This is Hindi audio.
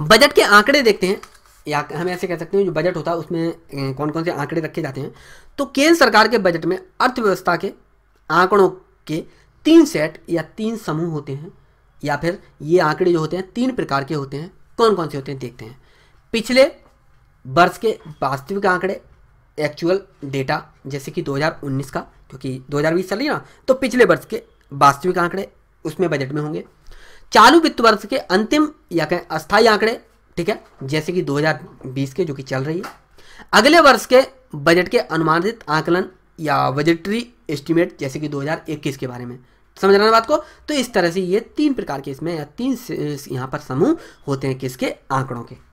बजट के आंकड़े देखते हैं या हम ऐसे कह सकते हैं जो बजट होता है उसमें कौन कौन से आंकड़े रखे जाते हैं तो केंद्र सरकार के बजट में अर्थव्यवस्था के आंकड़ों के तीन सेट या तीन समूह होते हैं या फिर ये आंकड़े जो होते हैं तीन प्रकार के होते हैं कौन कौन से होते हैं देखते हैं पिछले वर्ष के वास्तविक आंकड़े एक्चुअल डेटा जैसे कि 2019 का क्योंकि 2020 चल रही ना तो पिछले वर्ष के वास्तविक आंकड़े उसमें बजट में होंगे चालू वित्त वर्ष के अंतिम या कहें अस्थायी आंकड़े ठीक है जैसे कि 2020 के जो कि चल रही है अगले वर्ष के बजट के अनुमानित आकलन या बजटरी एस्टिमेट जैसे कि 2021 के बारे में समझ रहे बात को तो इस तरह से ये तीन प्रकार के इसमें या तीन यहाँ पर समूह होते हैं किसके आंकड़ों के